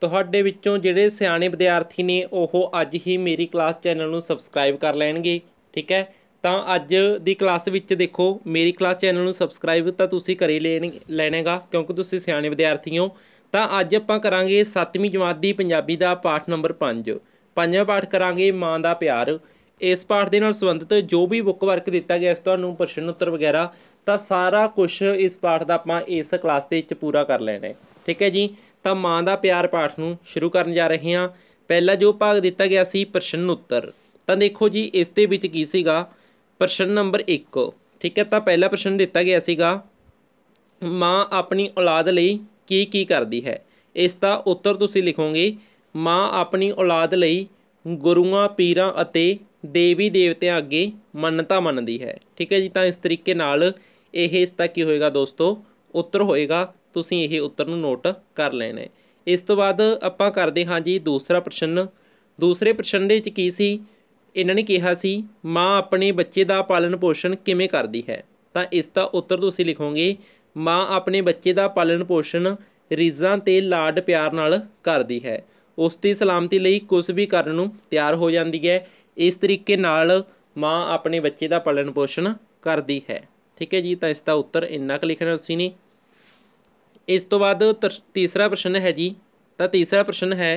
ਤੁਹਾਡੇ ਵਿੱਚੋਂ ਜਿਹੜੇ ਸਿਆਣੇ ਵਿਦਿਆਰਥੀ ਨੇ ਉਹ ਅੱਜ ਹੀ ਮੇਰੀ ਕਲਾਸ ਚੈਨਲ ਨੂੰ ਸਬਸਕ੍ਰਾਈਬ ਕਰ ਲੈਣਗੇ ਠੀਕ ਹੈ ਤਾਂ ਅੱਜ ਦੀ ਕਲਾਸ ਵਿੱਚ ਦੇਖੋ ਮੇਰੀ ਕਲਾਸ ਚੈਨਲ ਨੂੰ ਸਬਸਕ੍ਰਾਈਬ ਤਾਂ ਤੁਸੀਂ ਕਰ ਹੀ ਲੈਣੇਗਾ ਕਿਉਂਕਿ ਤੁਸੀਂ ਸਿਆਣੇ ਵਿਦਿਆਰਥੀ ਹੋ ਤਾਂ ਅੱਜ ਆਪਾਂ ਕਰਾਂਗੇ 7ਵੀਂ ਜਮਾਤ ਦੀ ਪੰਜਾਬੀ ਦਾ ਪਾਠ ਨੰਬਰ 5 ਪੰਜਵਾਂ ਪਾਠ ਕਰਾਂਗੇ ਮਾਂ ਦਾ ਪਿਆਰ ਇਸ ਪਾਠ ਦੇ ਨਾਲ ਸੰਬੰਧਿਤ ਜੋ ਵੀ ਬੁੱਕ ਵਰਕ ਦਿੱਤਾ ਗਿਆ ਇਸ ਤੁਹਾਨੂੰ ਪ੍ਰਸ਼ਨ ਉੱਤਰ ਵਗੈਰਾ ਤਾਂ ਸਾਰਾ ਕੁਝ ਇਸ ਪਾਠ ਦਾ ਆਪਾਂ ਇਸ ਕਲਾਸ ਦੇ ਵਿੱਚ ਪੂਰਾ ਕਰ ਲੈਣਾ ਹੈ ਠੀਕ ਹੈ ਜੀ ਤਾਂ ਮਾਂ ਦਾ ਪਿਆਰ ਪਾਠ ਨੂੰ ਸ਼ੁਰੂ ਕਰਨ ਜਾ ਰਹੇ ਹਾਂ ਪਹਿਲਾ ਜੋ ਭਾਗ ਦਿੱਤਾ ਗਿਆ ਸੀ ਪ੍ਰਸ਼ਨ ਉੱਤਰ ਤਾਂ ਦੇਖੋ ਜੀ ਇਸ ਦੇ ਵਿੱਚ ਕੀ ਸੀਗਾ ਪ੍ਰਸ਼ਨ ਨੰਬਰ 1 ਠੀਕ ਹੈ ਤਾਂ ਪਹਿਲਾ ਪ੍ਰਸ਼ਨ ਦਿੱਤਾ ਗਿਆ ਸੀਗਾ ਮਾਂ ਆਪਣੀ ਔਲਾਦ ਲਈ ਕੀ ਕੀ ਕਰਦੀ ਹੈ ਇਸ ਦਾ ਉੱਤਰ ਤੁਸੀਂ ਲਿਖੋਗੇ ਮਾਂ ਆਪਣੀ ਔਲਾਦ ਲਈ ਗੁਰੂਆਂ ਪੀਰਾਂ ਅਤੇ ਦੇਵੀ ਦੇਵਤਿਆਂ ਅੱਗੇ ਮੰਨਤਾ ਮੰਨਦੀ ਹੈ ਠੀਕ ਹੈ ਜੀ ਤਾਂ ਇਸ ਤਰੀਕੇ ਨਾਲ ਇਹ ਇਸ ਦਾ ਕੀ ਹੋਏਗਾ ਦੋਸਤੋ ਉੱਤਰ ਹੋਏਗਾ ਤੁਸੀਂ ਇਹ ਉੱਤਰ ਨੂੰ ਨੋਟ ਕਰ ਲੈਣਾ ਹੈ ਇਸ ਤੋਂ ਬਾਅਦ ਆਪਾਂ ਕਰਦੇ ਹਾਂ ਜੀ ਦੂਸਰਾ ਪ੍ਰਸ਼ਨ ਦੂਸਰੇ ਪ੍ਰਸ਼ਨ ਦੇ ਵਿੱਚ ਕੀ ਸੀ ਇਹਨਾਂ ਨੇ ਕਿਹਾ ਸੀ ਮਾਂ ਆਪਣੇ ਬੱਚੇ ਦਾ ਪਾਲਣ ਪੋਸ਼ਣ ਕਿਵੇਂ ਕਰਦੀ ਹੈ ਤਾਂ ਇਸ ਦਾ ਉੱਤਰ ਤੁਸੀਂ ਲਿਖੋਗੇ ਮਾਂ ਆਪਣੇ ਬੱਚੇ ਦਾ ਪਾਲਣ ਪੋਸ਼ਣ ਰੀਜ਼ਾਂ ਤੇ ਲਾਡ ਪਿਆਰ ਨਾਲ ਕਰਦੀ ਹੈ ਉਸ ਦੀ ਸਲਾਮਤੀ ਲਈ ਕੁਝ ਵੀ ਕਰਨ ਨੂੰ ਤਿਆਰ ਹੋ ਜਾਂਦੀ ਹੈ ਇਸ ਤਰੀਕੇ ਨਾਲ ਮਾਂ ਆਪਣੇ ਬੱਚੇ ਦਾ ਪਾਲਣ ਪੋਸ਼ਣ ਕਰਦੀ ਹੈ ਠੀਕ ਹੈ ਜੀ ਤਾਂ ਇਸ ਦਾ ਉੱਤਰ ਇੰਨਾ ਕੁ ਲਿਖਣਾ ਤੁਸੀਂ ਨੇ ਇਸ ਤੋਂ ਬਾਅਦ ਤੀਸਰਾ ਪ੍ਰਸ਼ਨ ਹੈ ਜੀ ਤਾਂ ਤੀਸਰਾ ਪ੍ਰਸ਼ਨ ਹੈ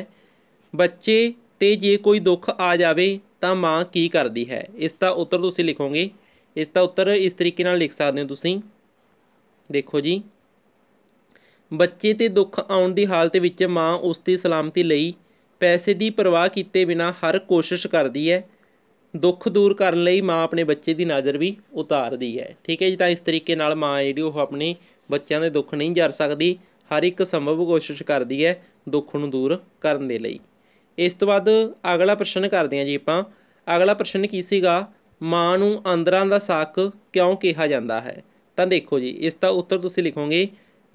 ਬੱਚੇ ਤੇ ਜੇ ਕੋਈ ਦੁੱਖ ਆ ਜਾਵੇ ਤਾਂ ਮਾਂ ਕੀ ਕਰਦੀ ਹੈ ਇਸ ਦਾ ਉੱਤਰ ਤੁਸੀਂ ਲਿਖੋਗੇ ਇਸ ਦਾ ਉੱਤਰ ਇਸ ਤਰੀਕੇ ਨਾਲ ਲਿਖ ਸਕਦੇ ਹੋ ਤੁਸੀਂ ਦੇਖੋ ਜੀ ਬੱਚੇ ਤੇ ਦੁੱਖ ਆਉਣ ਦੀ ਹਾਲਤ ਵਿੱਚ ਮਾਂ ਉਸ ਦੀ ਸਲਾਮਤੀ ਲਈ ਪੈਸੇ ਦੀ ਪਰਵਾਹ ਕੀਤੇ ਬਿਨਾ ਹਰ ਕੋਸ਼ਿਸ਼ ਕਰਦੀ ਹੈ ਦੁੱਖ ਦੂਰ ਕਰਨ ਲਈ ਮਾਂ ਆਪਣੇ ਬੱਚੇ ਦੀ ਨਜ਼ਰ ਵੀ ਉਤਾਰਦੀ ਹੈ ਠੀਕ ਹੈ ਜੀ ਤਾਂ ਇਸ ਤਰੀਕੇ ਨਾਲ ਮਾਂ ਜਿਹੜੀ ਉਹ ਆਪਣੇ ਬੱਚਿਆਂ ਦੇ ਦੁੱਖ ਨਹੀਂ ਜਰ ਸਕਦੀ ਹਰ ਇੱਕ ਸੰਭਵ ਕੋਸ਼ਿਸ਼ ਕਰਦੀ ਹੈ ਦੁੱਖ ਨੂੰ ਦੂਰ ਕਰਨ ਦੇ ਲਈ ਇਸ ਤੋਂ ਬਾਅਦ ਅਗਲਾ ਪ੍ਰਸ਼ਨ ਕਰਦੇ ਹਾਂ ਜੀ ਆਪਾਂ ਅਗਲਾ ਪ੍ਰਸ਼ਨ ਕੀ ਸੀਗਾ ਮਾਂ ਨੂੰ ਅੰਦਰਾਂ ਦਾ ਸਾਕ ਕਿਉਂ ਕਿਹਾ ਜਾਂਦਾ ਹੈ ਤਾਂ ਦੇਖੋ ਜੀ ਇਸ ਦਾ ਉੱਤਰ ਤੁਸੀਂ ਲਿਖੋਗੇ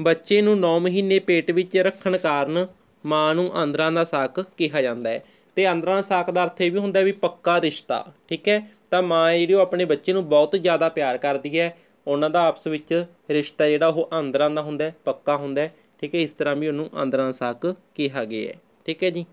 ਬੱਚੇ ਨੂੰ 9 ਮਹੀਨੇ ਪੇਟ ਵਿੱਚ ਰੱਖਣ ਕਾਰਨ ਮਾਂ ਨੂੰ ਅੰਦਰਾਂ ਦਾ ਸਾਕ ਕਿਹਾ ਜਾਂਦਾ ਹੈ ਤੇ ਅੰਦਰਾਂ ਦਾ ਸਾਕ ਦਾ ਅਰਥ ਇਹ ਵੀ ਹੁੰਦਾ ਵੀ ਪੱਕਾ ਰਿਸ਼ਤਾ ਠੀਕ ਹੈ ਤਾਂ ਮਾਂ ਜਿਹੜੀ ਉਹ ਆਪਣੇ ਬੱਚੇ ਨੂੰ ਬਹੁਤ ਜ਼ਿਆਦਾ ਪਿਆਰ ਕਰਦੀ ਹੈ ਉਹਨਾਂ ਦਾ ਆਪਸ ਵਿੱਚ ਰਿਸ਼ਤਾ ਜਿਹੜਾ ਉਹ ਆਂਦਰਾਂ ਦਾ ਹੁੰਦਾ ਪੱਕਾ ਹੁੰਦਾ ਠੀਕ ਹੈ ਇਸ ਤਰ੍ਹਾਂ ਵੀ ਉਹਨੂੰ ਅੰਦਰਾਂ ਸਾਕ ਕਿਹਾ ਗਿਆ ਹੈ ਠੀਕ ਹੈ ਜੀ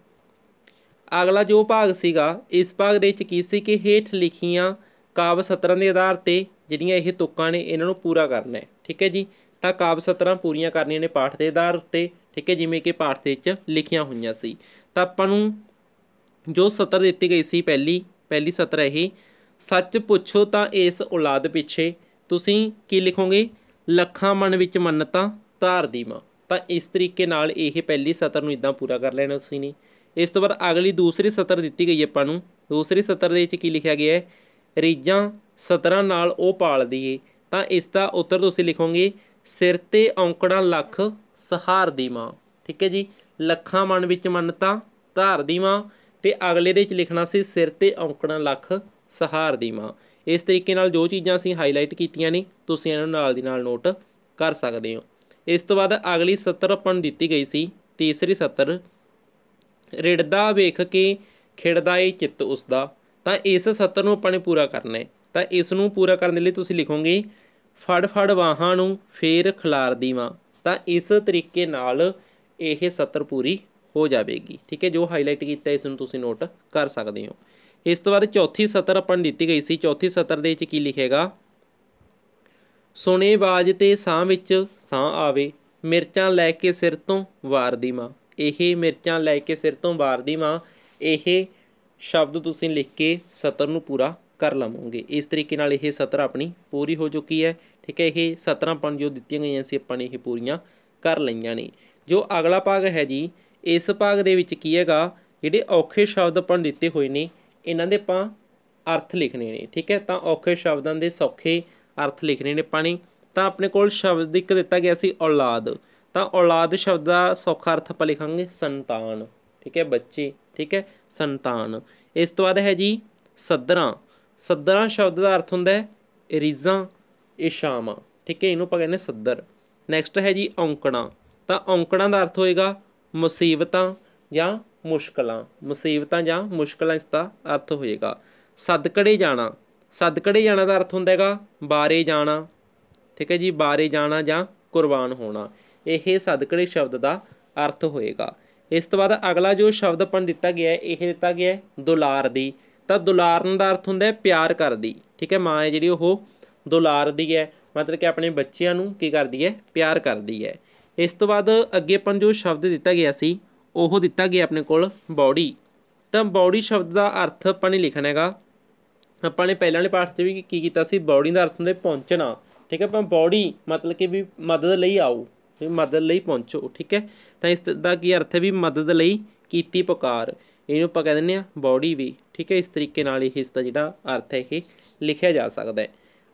ਅਗਲਾ ਜੋ ਭਾਗ ਸੀਗਾ ਇਸ ਭਾਗ ਦੇ ਵਿੱਚ ਕੀ ਸੀ ਕਿ ਹੇਠ ਲਿਖੀਆਂ ਕਾਵ ਸਤਰਾਂ ਦੇ ਆਧਾਰ ਤੇ ਜਿਹੜੀਆਂ ਇਹ ਤੁਕਾਂ ਨੇ ਇਹਨਾਂ ਨੂੰ ਪੂਰਾ ਕਰਨਾ ਹੈ ਠੀਕ ਹੈ ਜੀ ਤਾਂ ਕਾਵ ਸਤਰਾਂ ਪੂਰੀਆਂ ਕਰਨੀਆਂ ਨੇ ਪਾਠ ਦੇ ਆਧਾਰ ਉੱਤੇ ਠੀਕ ਹੈ ਜਿਵੇਂ ਕਿ ਪਾਠ ਦੇ ਵਿੱਚ ਲਿਖੀਆਂ ਹੋਈਆਂ ਸੀ ਤਾਂ ਆਪਾਂ ਨੂੰ ਜੋ ਸਤਰ ਦਿੱਤੀ ਗਈ ਸੀ ਪਹਿਲੀ ਪਹਿਲੀ ਸਤਰ ਇਹ ਸੱਚ ਪੁੱਛੋ ਤਾਂ ਇਸ ਔਲਾਦ ਪਿੱਛੇ ਤੁਸੀਂ ਕੀ ਲਿਖੋਗੇ ਲੱਖਾਂ ਮਨ ਵਿੱਚ ਮੰਨਤਾ ਧਾਰ ਦੀ ਮਾਂ ਤਾਂ ਇਸ ਤਰੀਕੇ ਨਾਲ ਇਹ ਪਹਿਲੀ ਸਤਰ ਨੂੰ ਇਦਾਂ ਪੂਰਾ ਕਰ ਲੈਣਾ ਤੁਸੀਂ ਨੇ ਇਸ ਤੋਂ ਬਾਅਦ ਅਗਲੀ ਦੂਸਰੀ ਸਤਰ ਦਿੱਤੀ ਗਈ ਆਪਾਂ ਨੂੰ ਦੂਸਰੀ ਸਤਰ ਦੇ ਵਿੱਚ ਕੀ ਲਿਖਿਆ ਗਿਆ ਹੈ ਰੀਜਾਂ ਸਤਰਾਂ ਨਾਲ ਉਹ ਪਾਲਦੀ ਏ ਤਾਂ ਇਸ ਦਾ ਉੱਤਰ ਤੁਸੀਂ ਲਿਖੋਗੇ ਸਿਰ ਤੇ ਔਂਕੜਾਂ ਲੱਖ ਸਹਾਰ ਦੀ ਮਾਂ ਠੀਕ ਹੈ ਜੀ ਲੱਖਾਂ ਮਨ ਵਿੱਚ ਮੰਨਤਾ ਧਾਰ ਦੀ ਮਾਂ ਤੇ ਅਗਲੇ ਦੇ ਵਿੱਚ ਲਿਖਣਾ ਸੀ ਸਿਰ ਤੇ ਔਂਕੜਾਂ ਲੱਖ ਸਹਾਰ ਦੀ ਮਾਂ ਇਸ ਤਰੀਕੇ ਨਾਲ ਜੋ ਚੀਜ਼ਾਂ ਅਸੀਂ ਹਾਈਲਾਈਟ ਕੀਤੀਆਂ ਨੇ ਤੁਸੀਂ ਇਹਨਾਂ ਨੂੰ ਨਾਲ ਦੀ ਨਾਲ ਨੋਟ ਕਰ ਸਕਦੇ ਹੋ ਇਸ ਤੋਂ ਬਾਅਦ ਅਗਲੀ ਸਤਰ ਆਪਾਂ ਨੂੰ ਦਿੱਤੀ ਗਈ ਸੀ ਤੀਸਰੀ ਸਤਰ ਰਿੜਦਾ ਵੇਖ ਕੇ ਖਿੜਦਾ ਏ ਚਿੱਤ ਉਸਦਾ ਤਾਂ ਇਸ ਸਤਰ ਨੂੰ ਆਪਾਂ ਨੇ ਪੂਰਾ ਕਰਨਾ ਹੈ ਤਾਂ ਇਸ ਨੂੰ ਪੂਰਾ ਕਰਨ ਦੇ ਲਈ ਤੁਸੀਂ ਲਿਖੋਗੇ ਫੜ ਫੜ ਵਾਹਾਂ ਨੂੰ ਫੇਰ ਖਿਲਾਰ ਵਾਂ ਤਾਂ ਇਸ ਤਰੀਕੇ ਨਾਲ ਇਹ ਸਤਰ ਪੂਰੀ ਹੋ ਜਾਵੇਗੀ ਠੀਕ ਹੈ ਜੋ ਹਾਈਲਾਈਟ ਕੀਤਾ ਇਸ ਨੂੰ ਤੁਸੀਂ ਨੋਟ ਕਰ ਸਕਦੇ ਹੋ ਇਸ ਤੋਂ ਬਾਅਦ ਚੌਥੀ ਸਤਰ ਆਪਾਂ ਨੂੰ ਦਿੱਤੀ ਗਈ ਸੀ ਚੌਥੀ ਸਤਰ ਦੇ ਵਿੱਚ ਕੀ ਲਿਖੇਗਾ ਸੁਣੇ ਬਾਜ ਤੇ ਸਾਹ ਵਿੱਚ ਸਾਹ ਆਵੇ ਮਿਰਚਾਂ ਲੈ ਕੇ ਸਿਰ ਤੋਂ ਵਾਰਦੀ ਮਾਂ ਇਹ ਮਿਰਚਾਂ ਲੈ ਕੇ ਸਿਰ ਤੋਂ ਵਾਰਦੀ ਮਾਂ ਇਹ ਸ਼ਬਦ ਤੁਸੀਂ ਲਿਖ ਕੇ ਸਤਰ ਨੂੰ ਪੂਰਾ ਕਰ ਲਵੋਗੇ ਇਸ ਤਰੀਕੇ ਨਾਲ ਇਹ ਸਤਰ ਆਪਣੀ ਪੂਰੀ ਹੋ ਚੁੱਕੀ ਹੈ ਠੀਕ ਹੈ ਇਹ ਸਤਰਾਂ ਪੰਨ ਜੋ ਦਿੱਤੀਆਂ ਗਈਆਂ ਸੀ ਆਪਾਂ ਨੇ ਇਹ ਪੂਰੀਆਂ ਕਰ ਲਈਆਂ ਨੇ ਜੋ ਅਗਲਾ ਭਾਗ ਹੈ ਜੀ ਇਸ ਭਾਗ ਦੇ ਵਿੱਚ ਕੀ ਹੈਗਾ ਜਿਹੜੇ ਔਖੇ ਸ਼ਬਦ ਆਪਾਂ ਦਿੱਤੇ ਹੋਏ ਨੇ ਇਹਨਾਂ ਦੇ ਆਪਾਂ ਅਰਥ ਲਿਖਣੇ ਨੇ ਠੀਕ ਹੈ ਤਾਂ ਔਖੇ ਸ਼ਬਦਾਂ ਦੇ ਸੌਖੇ ਅਰਥ ਲਿਖਣੇ ਨੇ ਪਾਣੀ ਤਾਂ ਆਪਣੇ ਕੋਲ ਸ਼ਬਦ ਇੱਕ ਦਿੱਤਾ ਗਿਆ ਸੀ ਔਲਾਦ ਤਾਂ ਔਲਾਦ ਸ਼ਬਦ ਦਾ ਸੌਖਾ ਅਰਥ ਆਪਾਂ ਲਿਖਾਂਗੇ ਸੰਤਾਨ ਠੀਕ ਹੈ ਬੱਚੇ ਠੀਕ ਹੈ ਸੰਤਾਨ ਇਸ ਤੋਂ ਬਾਅਦ ਹੈ ਜੀ ਸਦਰਾਂ ਸਦਰਾਂ ਸ਼ਬਦ ਦਾ ਅਰਥ ਹੁੰਦਾ ਹੈ ਰੀਜ਼ਾਂ ਇਸ਼ਾਮਾ ਠੀਕ ਹੈ ਇਹਨੂੰ ਆਪਾਂ ਕਹਿੰਦੇ ਸੱਦਰ ਨੈਕਸਟ ਹੈ ਜੀ ਔਂਕੜਾ ਤਾਂ ਔਂਕੜਾ ਦਾ ਅਰਥ ਹੋਏਗਾ ਮੁਸੀਬਤਾਂ ਜਾਂ ਮੁਸ਼ਕਲਾਂ ਮੁਸੀਬਤਾਂ ਜਾਂ ਮੁਸ਼ਕਲਾਂ ਇਸ ਦਾ ਅਰਥ ਹੋਏਗਾ ਸਦਕੜੇ ਜਾਣਾ ਸਦਕੜੇ ਜਾਣਾ ਦਾ ਅਰਥ ਹੁੰਦਾ ਹੈਗਾ ਬਾਰੇ ਜਾਣਾ ਠੀਕ ਹੈ ਜੀ ਬਾਰੇ ਜਾਣਾ ਜਾਂ ਕੁਰਬਾਨ ਹੋਣਾ ਇਹ ਸਦਕੜੇ ਸ਼ਬਦ ਦਾ ਅਰਥ ਹੋਏਗਾ ਇਸ ਤੋਂ ਬਾਅਦ ਅਗਲਾ ਜੋ ਸ਼ਬਦ ਆਪਾਂ ਦਿੱਤਾ ਗਿਆ ਹੈ ਇਹ ਦਿੱਤਾ ਗਿਆ ਹੈ ਦੁਲਾਰ ਦੀ ਤਾਂ ਦੁਲਾਰਨ ਦਾ ਅਰਥ ਹੁੰਦਾ ਹੈ ਪਿਆਰ ਕਰਦੀ ਠੀਕ ਹੈ ਮਾਂ ਹੈ ਜਿਹੜੀ ਉਹ ਦੁਲਾਰਦੀ ਹੈ ਮਤਲਬ ਕਿ ਆਪਣੇ ਬੱਚਿਆਂ ਨੂੰ ਕੀ ਕਰਦੀ ਹੈ ਪਿਆਰ ਕਰਦੀ ਹੈ ਇਸ ਤੋਂ ਬਾਅਦ ਅੱਗੇ ਪੰਜੋ ਜੋ ਸ਼ਬਦ ਦਿੱਤਾ ਗਿਆ ਸੀ ਉਹ ਦਿੱਤਾ ਗਿਆ ਆਪਣੇ ਕੋਲ ਬਾਡੀ ਤਾਂ ਬਾਡੀ ਸ਼ਬਦ ਦਾ ਅਰਥ ਆਪਾਂ ਨੇ ਲਿਖਣਾ ਹੈਗਾ ਆਪਾਂ ਨੇ ਪਹਿਲਾਂ ਵਾਲੇ ਪਾਠ 'ਚ ਵੀ ਕੀ ਕੀਤਾ ਸੀ ਬਾਡੀ ਦਾ ਅਰਥ ਹੁੰਦਾ ਪਹੁੰਚਣਾ ਠੀਕ ਹੈ ਆਪਾਂ ਬਾਡੀ ਮਤਲਬ ਕਿ ਵੀ ਮਦਦ ਲਈ ਆਓ ਵੀ ਮਦਦ ਲਈ ਪਹੁੰਚੋ ਠੀਕ ਹੈ ਤਾਂ ਇਸ ਦਾ ਕੀ ਅਰਥ ਹੈ ਵੀ ਮਦਦ ਲਈ ਕੀਤੀ ਪੁਕਾਰ ਇਹਨੂੰ ਆਪਾਂ ਕਹਿ ਦਿੰਦੇ ਆ ਬਾਡੀ ਵੀ ਠੀਕ ਹੈ ਇਸ ਤਰੀਕੇ ਨਾਲ ਇਹ ਇਸ ਦਾ ਜਿਹੜਾ ਅਰਥ ਹੈ ਇਹ ਲਿਖਿਆ ਜਾ ਸਕਦਾ ਹੈ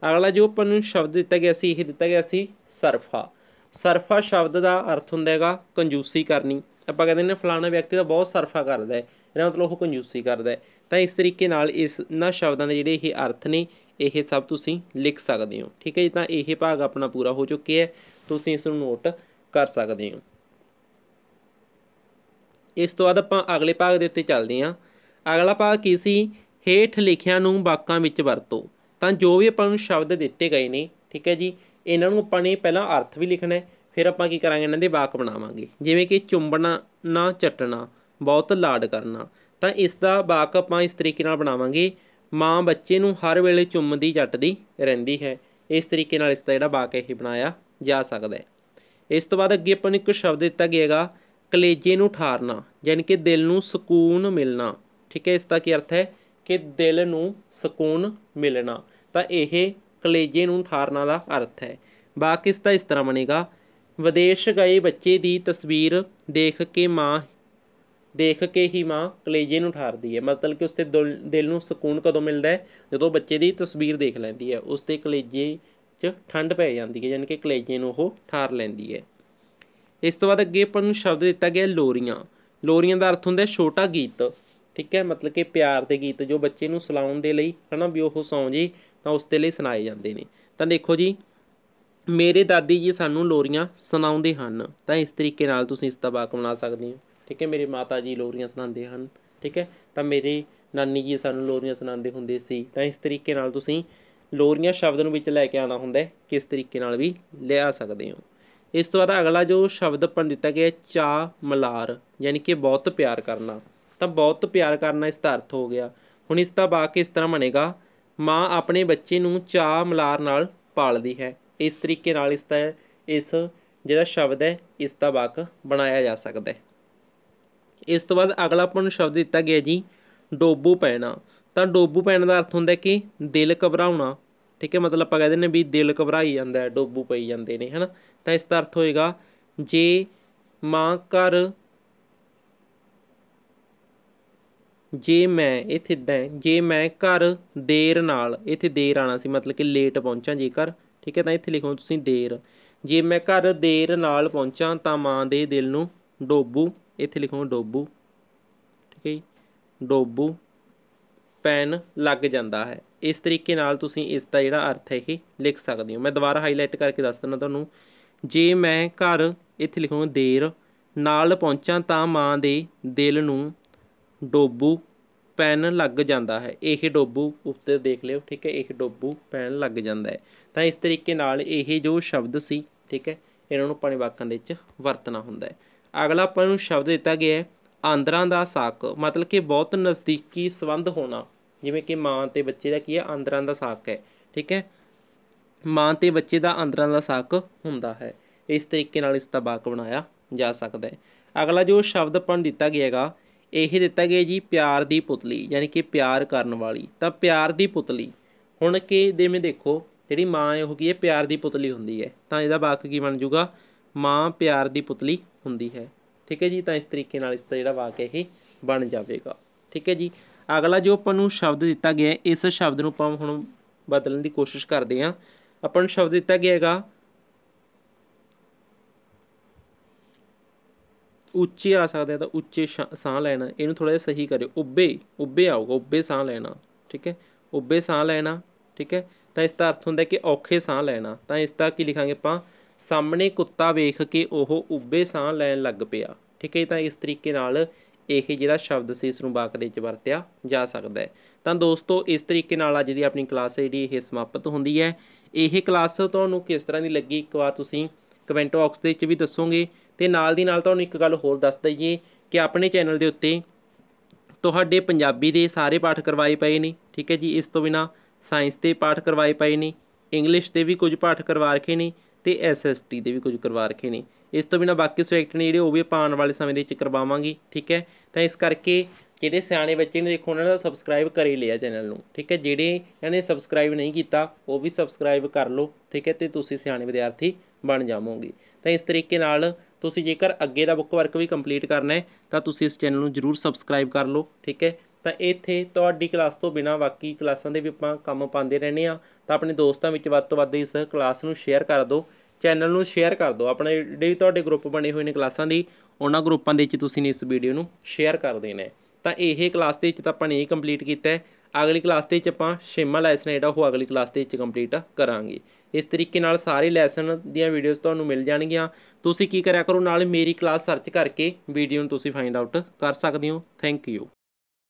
ਅਗਲਾ ਜੋ ਆਪਾਂ ਨੂੰ ਸ਼ਬਦ ਦਿੱਤਾ ਗਿਆ ਸੀ ਇਹ ਦਿੱਤਾ ਗਿਆ ਸੀ ਸਰਫਾ ਸਰਫਾ ਸ਼ਬਦ ਦਾ ਅਰਥ ਹੁੰਦਾ ਹੈਗਾ ਕੰਜੂਸੀ ਕਰਨੀ ਆਪਾਂ ਕਹਿੰਦੇ ਨੇ ਫਲਾਣਾ ਵਿਅਕਤੀ ਦਾ ਬਹੁਤ ਸਰਫਾ ਕਰਦਾ ਹੈ ਇਹਦਾ ਮਤਲਬ ਉਹ ਕੰਜੂਸੀ ਕਰਦਾ ਹੈ ਤਾਂ ਇਸ ਤਰੀਕੇ ਨਾਲ ਇਸ ਨਾ ਸ਼ਬਦਾਂ ਦੇ ਜਿਹੜੇ ਇਹ ਅਰਥ ਨੇ ਇਹ ਸਭ ਤੁਸੀਂ ਲਿਖ ਸਕਦੇ ਹੋ ਠੀਕ ਹੈ ਜੀ ਤਾਂ ਇਹ ਭਾਗ ਆਪਣਾ ਪੂਰਾ ਹੋ ਚੁੱਕਿਆ ਹੈ ਤੁਸੀਂ ਇਸ ਨੂੰ ਨੋਟ ਕਰ ਸਕਦੇ ਹੋ ਇਸ ਤੋਂ ਬਾਅਦ ਆਪਾਂ ਅਗਲੇ ਭਾਗ ਦੇ ਉੱਤੇ ਚੱਲਦੇ ਹਾਂ ਅਗਲਾ ਭਾਗ ਕੀ ਸੀ ਹੇਠ ਲਿਖਿਆਂ ਨੂੰ ਵਾਕਾਂ ਵਿੱਚ ਵਰਤੋ ਤਾਂ ਜੋ ਵੀ ਆਪਾਂ ਨੂੰ ਸ਼ਬਦ ਦਿੱਤੇ ਗਏ ਨੇ ਠੀਕ ਹੈ ਜੀ ਇਹਨਾਂ ਨੂੰ ਆਪਾਂ ਨੇ ਪਹਿਲਾਂ ਅਰਥ ਵੀ ਲਿਖਣਾ ਹੈ ਫਿਰ ਆਪਾਂ ਕੀ ਕਰਾਂਗੇ ਇਹਨਾਂ ਦੇ ਵਾਕ ਬਣਾਵਾਂਗੇ ਜਿਵੇਂ ਕਿ ਚੁੰਬਣਾ ਨਾ ਚਟਣਾ ਬਹੁਤ ਲਾਡ ਕਰਨਾ ਤਾਂ ਇਸ ਦਾ ਵਾਕ ਆਪਾਂ ਇਸ ਤਰੀਕੇ ਨਾਲ ਬਣਾਵਾਂਗੇ ਮਾਂ ਬੱਚੇ ਨੂੰ ਹਰ ਵੇਲੇ ਚੁੰਮਦੀ ਚਟਦੀ ਰਹਿੰਦੀ ਹੈ ਇਸ ਤਰੀਕੇ ਨਾਲ ਇਸ ਦਾ ਜਿਹੜਾ ਵਾਕ ਇਹ ਬਣਾਇਆ ਜਾ ਸਕਦਾ ਹੈ ਇਸ ਤੋਂ ਬਾਅਦ ਅੱਗੇ ਆਪਾਂ ਨੂੰ ਇੱਕ ਸ਼ਬਦ ਦਿੱਤਾ ਗਿਆਗਾ ਕਲੇਜੇ ਨੂੰ ਠਾਰਨਾ ਯਾਨੀ ਕਿ ਦਿਲ ਨੂੰ ਸਕੂਨ ਮਿਲਣਾ ਠੀਕ ਹੈ ਇਸ ਦਾ ਕੀ ਅਰਥ ਹੈ ਕਿ ਦਿਲ ਨੂੰ ਸਕੂਨ ਮਿਲਣਾ ਤਾਂ ਇਹ ਕਲੇਜੇ ਨੂੰ ਠਾਰਨਾ ਦਾ ਅਰਥ ਹੈ ਵਾਕ ਇਸ ਦਾ ਇਸ ਤਰ੍ਹਾਂ ਬਣੇਗਾ ਵਿਦੇਸ਼ ਗਏ ਬੱਚੇ ਦੀ ਤਸਵੀਰ ਦੇਖ ਕੇ ਮਾਂ ਦੇਖ ਕੇ ਹੀ ਮਾਂ ਕਲੇਜੇ ਨੂੰ ਠਾਰਦੀ ਹੈ ਮਤਲਬ ਕਿ ਉਸਤੇ ਦਿਲ ਨੂੰ ਸਕੂਨ ਕਦੋਂ ਮਿਲਦਾ ਹੈ ਜਦੋਂ ਬੱਚੇ ਦੀ ਤਸਵੀਰ ਦੇਖ ਲੈਂਦੀ ਹੈ ਉਸਤੇ ਕਲੇਜੇ 'ਚ ਠੰਡ ਪੈ ਜਾਂਦੀ ਹੈ ਯਾਨੀ ਕਿ ਕਲੇਜੇ ਨੂੰ ਉਹ ਠਾਰ ਲੈਂਦੀ ਹੈ ਇਸ ਤੋਂ ਬਾਅਦ ਅੱਗੇ ਆਪਾਂ ਨੂੰ ਸ਼ਬਦ ਦਿੱਤਾ ਗਿਆ ਲੋਰੀਆਂ ਲੋਰੀਆਂ ਦਾ ਅਰਥ ਹੁੰਦਾ ਹੈ ਛੋਟਾ ਗੀਤ ਠੀਕ ਹੈ ਮਤਲਬ ਕਿ ਪਿਆਰ ਦੇ ਗੀਤ ਜੋ ਬੱਚੇ ਨੂੰ ਸੁਲਾਉਣ ਦੇ ਲਈ ਹਨਾ ਵੀ ਉਹ ਸੌਂ ਜੇ ਤਾਂ ਉਸ ਲਈ ਸੁਣਾਏ ਜਾਂਦੇ ਨੇ ਤਾਂ ਦੇਖੋ ਜੀ ਮੇਰੇ ਦਾਦੀ ਜੀ ਸਾਨੂੰ ਲੋਰੀਆਂ ਸੁਣਾਉਂਦੇ ਹਨ ਤਾਂ ਇਸ ਤਰੀਕੇ ਨਾਲ ਤੁਸੀਂ ਇਸ ਦਾ ਵਾਕ ਬਣਾ ਸਕਦੇ ਹੋ ਠੀਕ ਹੈ ਮੇਰੇ ਮਾਤਾ ਜੀ ਲੋਰੀਆਂ ਸੁਣਾਉਂਦੇ ਹਨ ਠੀਕ ਹੈ ਤਾਂ ਮੇਰੇ ਨਾਨੀ ਜੀ ਸਾਨੂੰ ਲੋਰੀਆਂ ਸੁਣਾਉਂਦੇ ਹੁੰਦੇ ਸੀ ਤਾਂ ਇਸ ਤਰੀਕੇ ਨਾਲ ਤੁਸੀਂ ਲੋਰੀਆਂ ਸ਼ਬਦ ਨੂੰ ਵਿੱਚ ਲੈ ਕੇ ਆਉਣਾ ਹੁੰਦਾ ਕਿਸ ਤਰੀਕੇ ਨਾਲ ਵੀ ਲਿਆ ਸਕਦੇ ਹੋ ਇਸ ਤੋਂ ਬਾਅਦ ਅਗਲਾ ਜੋ ਸ਼ਬਦ ਆਪਾਂ ਦਿੱਤਾ ਗਿਆ ਚਾ ਮਲਾਰ ਯਾਨੀ ਕਿ ਬਹੁਤ ਪਿਆਰ ਕਰਨਾ ਤਾਂ ਬਹੁਤ ਪਿਆਰ ਕਰਨਾ ਇਸ ਦਾ ਅਰਥ ਹੋ ਗਿਆ ਹੁਣ ਇਸ ਦਾ ਵਾਕ ਇਸ ਤਰ੍ਹਾਂ ਬਣੇਗਾ ਮਾਂ ਆਪਣੇ ਬੱਚੇ ਨੂੰ ਚਾ ਮਲਾਰ ਨਾਲ ਪਾਲਦੀ ਹੈ ਇਸ ਤਰੀਕੇ ਨਾਲ ਇਸ ਦਾ ਇਸ ਜਿਹੜਾ ਸ਼ਬਦ ਹੈ ਇਸ ਦਾ ਵਾਕ ਬਣਾਇਆ ਜਾ ਸਕਦਾ ਹੈ ਇਸ ਤੋਂ ਬਾਅਦ ਅਗਲਾ ਆਪਾਂ ਨੂੰ ਸ਼ਬਦ ਦਿੱਤਾ ਗਿਆ ਜੀ ਡੋਬੂ ਪੈਣਾ ਤਾਂ ਡੋਬੂ ਪੈਣ ਦਾ ਅਰਥ ਹੁੰਦਾ ਕਿ ਦਿਲ ਘਬਰਾਉਣਾ ਠੀਕ ਹੈ ਮਤਲਬ ਆਪਾਂ ਕਹਿੰਦੇ ਨੇ ਵੀ ਦਿਲ ਘਬਰਾਈ ਜਾਂਦਾ ਹੈ ਡੋਬੂ ਪਈ ਜਾਂਦੇ ਨੇ ਹਨਾ ਤਾਂ ਇਸ ਦਾ ਅਰਥ ਹੋਏਗਾ ਜੇ ਮਾਂ ਘਰ ਜੇ ਮੈਂ ਇੱਥੇ ਇਦਾਂ ਜੇ ਮੈਂ ਘਰ ਦੇਰ ਨਾਲ ਇੱਥੇ ਦੇਰ ਆਣਾ ਸੀ ਮਤਲਬ ਕਿ ਲੇਟ ਪਹੁੰਚਾਂ ਜੇਕਰ ਠੀਕ ਹੈ ਤਾਂ ਇੱਥੇ ਲਿਖੋ ਤੁਸੀਂ ਦੇਰ ਜੇ ਮੈਂ ਘਰ ਦੇਰ ਨਾਲ ਪਹੁੰਚਾਂ ਤਾਂ ਮਾਂ ਦੇ ਦਿਲ ਨੂੰ ਡੋਬੂ ਇੱਥੇ ਲਿਖੋ ਡੋਬੂ ਠੀਕ ਹੈ ਡੋਬੂ ਪੈਨ ਲੱਗ ਜਾਂਦਾ ਹੈ ਇਸ ਤਰੀਕੇ ਨਾਲ ਤੁਸੀਂ ਇਸ ਦਾ ਜਿਹੜਾ ਅਰਥ ਹੈ ਇਹ ਲਿਖ ਸਕਦੇ ਹੋ ਮੈਂ ਦੁਬਾਰਾ ਹਾਈਲਾਈਟ ਕਰਕੇ ਦੱਸ ਦਿੰਦਾ ਤੁਹਾਨੂੰ ਜੇ ਮੈਂ ਘਰ ਇੱਥੇ ਲਿਖੋ ਦੇਰ ਨਾਲ ਪਹੁੰਚਾਂ ਤਾਂ ਮਾਂ ਦੇ ਦਿਲ ਨੂੰ ਡੋਬੂ ਪੈਣ ਲੱਗ ਜਾਂਦਾ ਹੈ ਇਹ ਡੋਬੂ ਉੱਤੇ ਦੇਖ ਲਿਓ ਠੀਕ ਹੈ ਇਹ ਡੋਬੂ ਪੈਣ ਲੱਗ ਜਾਂਦਾ ਹੈ ਤਾਂ ਇਸ ਤਰੀਕੇ ਨਾਲ ਇਹ ਜੋ ਸ਼ਬਦ ਸੀ ਠੀਕ ਹੈ ਇਹਨਾਂ ਨੂੰ ਪਾਣੀ ਵਾਕਾਂ ਦੇ ਵਿੱਚ ਵਰਤਣਾ ਹੁੰਦਾ ਹੈ ਅਗਲਾ ਆਪਾਂ ਨੂੰ ਸ਼ਬਦ ਦਿੱਤਾ ਗਿਆ ਹੈ ਆਂਦਰਾਂ ਦਾ ਸਾਕ ਮਤਲਬ ਕਿ ਬਹੁਤ ਨਜ਼ਦੀਕੀ ਸੰਬੰਧ ਹੋਣਾ ਜਿਵੇਂ ਕਿ ਮਾਂ ਤੇ ਬੱਚੇ ਦਾ ਕੀ ਹੈ ਆਂਦਰਾਂ ਦਾ ਸਾਕ ਹੈ ਠੀਕ ਹੈ ਮਾਂ ਤੇ ਬੱਚੇ ਦਾ ਆਂਦਰਾਂ ਦਾ ਸਾਕ ਹੁੰਦਾ ਹੈ ਇਸ ਤਰੀਕੇ ਨਾਲ ਇਸ ਦਾ ਵਾਕ ਬਣਾਇਆ ਜਾ ਸਕਦਾ ਹੈ ਅਗਲਾ ਜੋ ਸ਼ਬਦ ਆਪਾਂ ਦਿੱਤਾ ਗਿਆਗਾ ਇਹ ਦਿੱਤਾ ਗਿਆ ਜੀ ਪਿਆਰ ਦੀ ਪੁਤਲੀ ਯਾਨੀ ਕਿ ਪਿਆਰ ਕਰਨ ਵਾਲੀ ਤਾਂ ਪਿਆਰ ਦੀ ਪੁਤਲੀ ਹੁਣ ਕਿ ਦੇਵੇਂ ਦੇਖੋ ਜਿਹੜੀ ਮਾਂ ਹੈ ਉਹ ਕੀ ਹੈ ਪਿਆਰ ਦੀ ਪੁਤਲੀ ਹੁੰਦੀ ਹੈ ਤਾਂ ਇਹਦਾ ਵਾਕ ਕੀ ਬਣ ਜਾਊਗਾ ਮਾਂ ਪਿਆਰ ਦੀ ਪੁਤਲੀ ਹੁੰਦੀ ਹੈ ਠੀਕ ਹੈ ਜੀ ਤਾਂ ਇਸ ਤਰੀਕੇ ਨਾਲ ਇਸ ਦਾ ਜਿਹੜਾ ਵਾਕ ਇਹ ਬਣ ਜਾਵੇਗਾ ਠੀਕ ਹੈ ਜੀ ਅਗਲਾ ਜੋ ਆਪਾਂ ਨੂੰ ਸ਼ਬਦ ਦਿੱਤਾ ਗਿਆ ਇਸ ਸ਼ਬਦ ਨੂੰ ਆਪਾਂ ਹੁਣ ਬਦਲਣ ਦੀ ਕੋਸ਼ਿਸ਼ ਕਰਦੇ ਹਾਂ ਆਪਾਂ ਨੂੰ ਸ਼ਬਦ ਦਿੱਤਾ ਗਿਆ ਹੈਗਾ ਉੱਚੇ ਆ ਸਕਦਾ ਤਾਂ ਉੱਚੇ ਸਾਹ ਲੈਣਾ ਇਹਨੂੰ ਥੋੜਾ ਜਿਹਾ ਸਹੀ ਕਰਿਓ ਉੱਬੇ ਉੱਬੇ ਆਊਗਾ ਉੱਬੇ ਸਾਹ ਲੈਣਾ ਠੀਕ ਹੈ ਉੱਬੇ ਸਾਹ ਲੈਣਾ ਠੀਕ ਹੈ ਤਾਂ ਇਸ ਦਾ ਅਰਥ ਹੁੰਦਾ ਕਿ ਔਖੇ ਸਾਹ ਲੈਣਾ ਤਾਂ ਇਸ ਦਾ ਕੀ ਲਿਖਾਂਗੇ ਆਪਾਂ ਸਾਹਮਣੇ ਕੁੱਤਾ ਵੇਖ ਕੇ ਉਹ ਉੱਬੇ ਸਾਹ ਲੈਣ ਲੱਗ ਪਿਆ ਠੀਕ ਹੈ ਤਾਂ ਇਸ ਤਰੀਕੇ ਨਾਲ ਇਹ ਜਿਹੜਾ ਸ਼ਬਦ ਸੀ ਇਸ ਨੂੰ ਵਾਕ ਦੇ ਵਿੱਚ ਵਰਤਿਆ ਜਾ ਸਕਦਾ ਹੈ ਤਾਂ ਦੋਸਤੋ ਇਸ ਤਰੀਕੇ ਨਾਲ ਅੱਜ ਦੀ ਆਪਣੀ ਕਲਾਸ ਜਿਹੜੀ ਇਹ ਸਮਾਪਤ ਹੁੰਦੀ ਹੈ ਇਹ ਕਲਾਸ ਤੁਹਾਨੂੰ ਕਿਸ ਤਰ੍ਹਾਂ ਦੀ ਲੱਗੀ ਇੱਕ ਵਾਰ ਤੁਸੀਂ ਕਮੈਂਟ ਬਾਕਸ ਦੇ ਵਿੱਚ ਵੀ ਦੱਸੋਗੇ ਤੇ ਨਾਲ ਦੀ ਨਾਲ ਤੁਹਾਨੂੰ ਇੱਕ ਗੱਲ ਹੋਰ ਦੱਸ ਦਈਏ ਕਿ ਆਪਣੇ ਚੈਨਲ ਦੇ ਉੱਤੇ ਤੁਹਾਡੇ ਪੰਜਾਬੀ ਦੇ ਸਾਰੇ ਪਾਠ ਕਰਵਾਏ ਪਏ ਨੇ ਠੀਕ ਹੈ ਜੀ ਇਸ ਤੋਂ ਬਿਨਾ ਸਾਇੰਸ ਦੇ ਪਾਠ ਕਰਵਾਏ ਪਏ ਨੇ ਇੰਗਲਿਸ਼ ਦੇ ਵੀ ਕੁਝ ਪਾਠ ਕਰਵਾ ਰੱਖੇ ਨੇ ਤੇ ਐਸਐਸਟੀ ਦੇ ਵੀ ਕੁਝ ਕਰਵਾ ਰੱਖੇ ਨੇ ਇਸ ਤੋਂ ਬਿਨਾ ਬਾਕੀ ਸਬਜੈਕਟ ਨੇ ਜਿਹੜੇ ਉਹ ਵੀ ਆਪਾਂ ਆਉਣ ਵਾਲੇ ਸਮੇਂ ਦੇ ਵਿੱਚ ਕਰਵਾਵਾਂਗੇ ਠੀਕ ਹੈ ਤਾਂ ਇਸ ਕਰਕੇ ਜਿਹੜੇ ਸਿਆਣੇ ਬੱਚੇ ਨੇ ਦੇਖੋ ਉਹਨਾਂ ਦਾ ਸਬਸਕ੍ਰਾਈਬ ਕਰ ਹੀ ਲਿਆ ਚੈਨਲ ਨੂੰ ਠੀਕ ਹੈ ਜਿਹੜੇ ਇਹਨੇ ਸਬਸਕ੍ਰਾਈਬ ਨਹੀਂ ਕੀਤਾ ਉਹ ਵੀ ਸਬਸਕ੍ਰਾਈਬ ਕਰ ਲਓ ਠੀਕ ਹੈ ਤੇ ਤੁਸੀਂ ਸਿਆਣੇ ਵਿਦਿਆਰਥੀ ਬਣ ਜਾਵੋਗੇ ਤਾਂ ਇਸ ਤਰੀਕੇ ਨਾਲ ਤੁਸੀਂ ਜੇਕਰ ਅੱਗੇ ਦਾ ਬੁੱਕ ਵਰਕ ਵੀ ਕੰਪਲੀਟ ਕਰਨਾ ਹੈ ਤਾਂ ਤੁਸੀਂ ਇਸ ਚੈਨਲ ਨੂੰ ਜਰੂਰ ਸਬਸਕ੍ਰਾਈਬ ਕਰ ਲਓ ਠੀਕ ਹੈ ਤਾਂ ਇੱਥੇ ਤੁਹਾਡੀ ਕਲਾਸ ਤੋਂ ਬਿਨਾ ਬਾਕੀ ਕਲਾਸਾਂ ਦੇ ਵੀ ਆਪਾਂ ਕੰਮ ਪਾਉਂਦੇ ਰਹਿੰਦੇ ਆ ਤਾਂ ਆਪਣੇ ਦੋਸਤਾਂ ਵਿੱਚ ਵੱਧ ਤੋਂ ਵੱਧ ਇਸ ਕਲਾਸ ਨੂੰ ਸ਼ੇਅਰ ਕਰ ਦਿਓ ਚੈਨਲ ਨੂੰ ਸ਼ੇਅਰ ਕਰ ਦਿਓ ਆਪਣੇ ਜਿਹੜੇ ਤੁਹਾਡੇ ਗਰੁੱਪ ਬਣੇ ਹੋਏ ਨੇ ਕਲਾਸਾਂ ਦੀ ਉਹਨਾਂ ਗਰੁੱਪਾਂ ਦੇ ਵਿੱਚ ਤੁਸੀਂ ਇਸ ਵੀਡੀਓ ਨੂੰ ਸ਼ੇਅਰ ਕਰ ਦੇਣਾ ਤਾਂ ਇਹ ਕਲਾਸ ਦੇ ਵਿੱਚ ਤਾਂ ਆਪਾਂ ਨੇ ਇਹ ਕੰਪਲੀਟ ਕੀਤਾ ਹੈ ਅਗਲੀ ਕਲਾਸ ਦੇ ਵਿੱਚ ਆਪਾਂ ਸ਼ੇਮਾ ਲੈਸਨ ਜਿਹੜਾ ਉਹ ਅਗਲੀ ਕਲਾਸ ਦੇ ਵਿੱਚ ਕੰਪਲੀਟ ਕਰਾਂਗੇ ਇਸ ਤਰੀਕੇ ਨਾਲ ਸਾਰੇ ਲੈਸਨ ਦੀਆਂ ਵੀਡੀਓਜ਼ ਤੁਹਾਨੂੰ ਮਿਲ ਜਾਣਗੀਆਂ ਤੁਸੀਂ ਕੀ ਕਰਿਆ ਕਰੋ ਨਾਲ ਮੇਰੀ ਕਲਾਸ ਸਰਚ ਕਰਕੇ ਵੀਡੀਓ ਨੂੰ ਤੁਸੀਂ ਫਾਈਂਡ ਆਊਟ ਕਰ ਸਕਦੇ ਹੋ ਥੈਂਕ ਯੂ